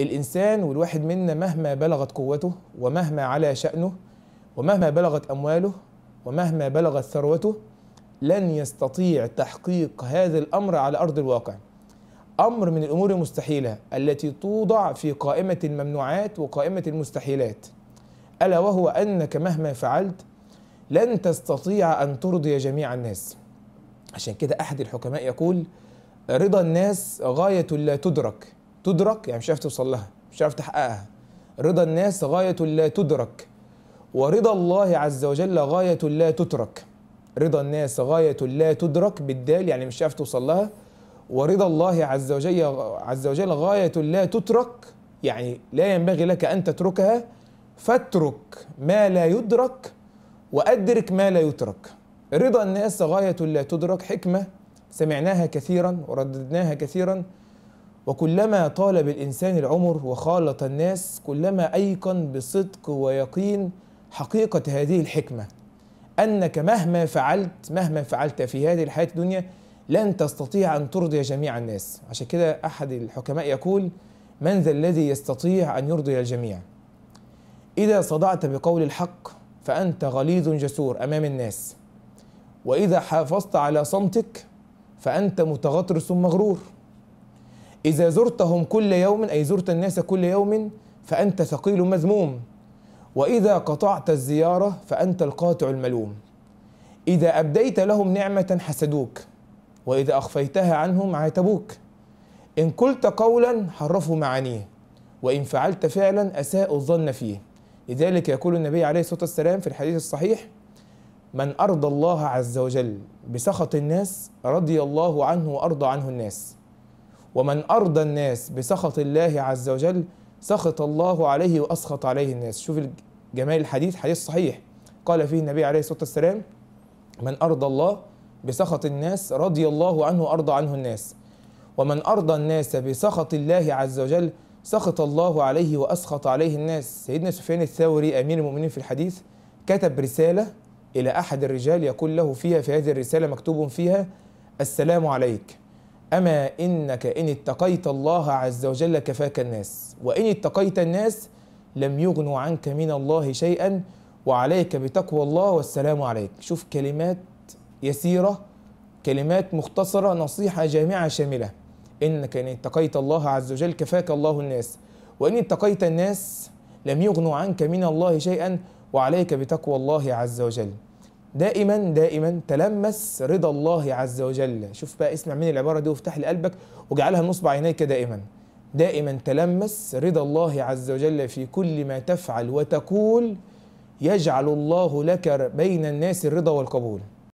الإنسان والواحد منا مهما بلغت قوته ومهما على شأنه ومهما بلغت أمواله ومهما بلغت ثروته لن يستطيع تحقيق هذا الأمر على أرض الواقع أمر من الأمور المستحيلة التي توضع في قائمة الممنوعات وقائمة المستحيلات ألا وهو أنك مهما فعلت لن تستطيع أن ترضي جميع الناس عشان كده أحد الحكماء يقول رضا الناس غاية لا تدرك تدرك يعني مش عارف توصل لها مش عارف تحققها رضا الناس غاية لا تدرك ورضا الله عز وجل غاية لا تترك رضا الناس غاية لا تدرك بالدال يعني مش عارف توصل لها ورضا الله عز وجل عز وجل غاية لا تترك يعني لا ينبغي لك أن تتركها فاترك ما لا يدرك وأدرك ما لا يترك رضا الناس غاية لا تدرك حكمة سمعناها كثيرا ورددناها كثيرا وكلما طال بالإنسان العمر وخالط الناس كلما أيقن بصدق ويقين حقيقة هذه الحكمة أنك مهما فعلت مهما فعلت في هذه الحياة الدنيا لن تستطيع أن ترضي جميع الناس عشان كده أحد الحكماء يقول من ذا الذي يستطيع أن يرضي الجميع إذا صدعت بقول الحق فأنت غليظ جسور أمام الناس وإذا حافظت على صمتك فأنت متغطرس مغرور إذا زرتهم كل يوم أي زرت الناس كل يوم فأنت ثقيل مذموم وإذا قطعت الزيارة فأنت القاطع الملوم إذا أبديت لهم نعمة حسدوك وإذا أخفيتها عنهم عاتبوك إن قلت قولا حرفوا معانيه وإن فعلت فعلا أساءوا الظن فيه لذلك يقول النبي عليه الصلاة والسلام في الحديث الصحيح من أرضى الله عز وجل بسخط الناس رضي الله عنه وأرضى عنه الناس ومن أرضى الناس بسخط الله عز وجل سخط الله عليه وأسخط عليه الناس شوف جمال الحديث حديث صحيح قال فيه النبي عليه الصلاة والسلام من أرضى الله بسخط الناس رضي الله عنه وأرضى عنه الناس ومن أرضى الناس بسخط الله عز وجل سخط الله عليه وأسخط عليه الناس سيدنا سفيان الثوري أمير المؤمنين في الحديث كتب رسالة إلى أحد الرجال يقول له فيها في هذه الرسالة مكتوب فيها السلام عليك أما إنك إن اتقيت الله عز وجل كفاك الناس وإن اتقيت الناس لم يغنوا عنك من الله شيئا وعليك بتقوى الله والسلام عليك شوف كلمات يسيرة كلمات مختصرة نصيحة جامعة شاملة إنك إن اتقيت الله عز وجل كفاك الله الناس وإن اتقيت الناس لم يغنوا عنك من الله شيئا وعليك بتقوى الله عز وجل دائما دائما تلمس رضا الله عز وجل شوف بقى اسمع من العبارة دي وافتح لقلبك واجعلها نصب عينيك دائما دائما تلمس رضا الله عز وجل في كل ما تفعل وتقول يجعل الله لك بين الناس الرضا والقبول